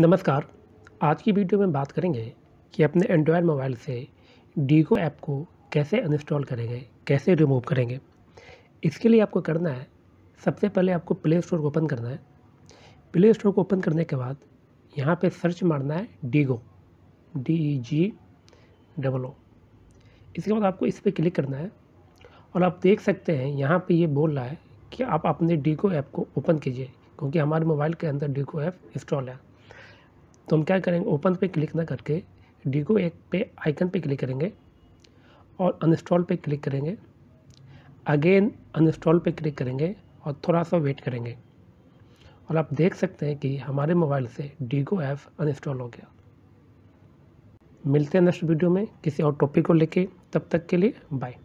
नमस्कार आज की वीडियो में बात करेंगे कि अपने एंड्रॉयड मोबाइल से डीगो ऐप को कैसे अनइंस्टॉल करेंगे कैसे रिमूव करेंगे इसके लिए आपको करना है सबसे पहले आपको प्ले स्टोर को ओपन करना है प्ले स्टोर को ओपन करने के बाद यहाँ पे सर्च मारना है Degoo D E G double O इसके बाद आपको इस पर क्लिक करना है और आप देख सकते हैं यहाँ पर ये बोल रहा है कि आप अपने डीगो ऐप को ओपन कीजिए क्योंकि हमारे मोबाइल के अंदर डीगो ऐप इंस्टॉल है तो हम क्या करेंगे ओपन पे क्लिक ना करके डी को एक पे आइकन पे क्लिक करेंगे और अनस्टॉल पे क्लिक करेंगे अगेन अनस्टॉल पे क्लिक करेंगे और थोड़ा सा वेट करेंगे और आप देख सकते हैं कि हमारे मोबाइल से डीगो ऐप अनस्टॉल हो गया मिलते हैं नेक्स्ट वीडियो में किसी और टॉपिक को लेके तब तक के लिए बाय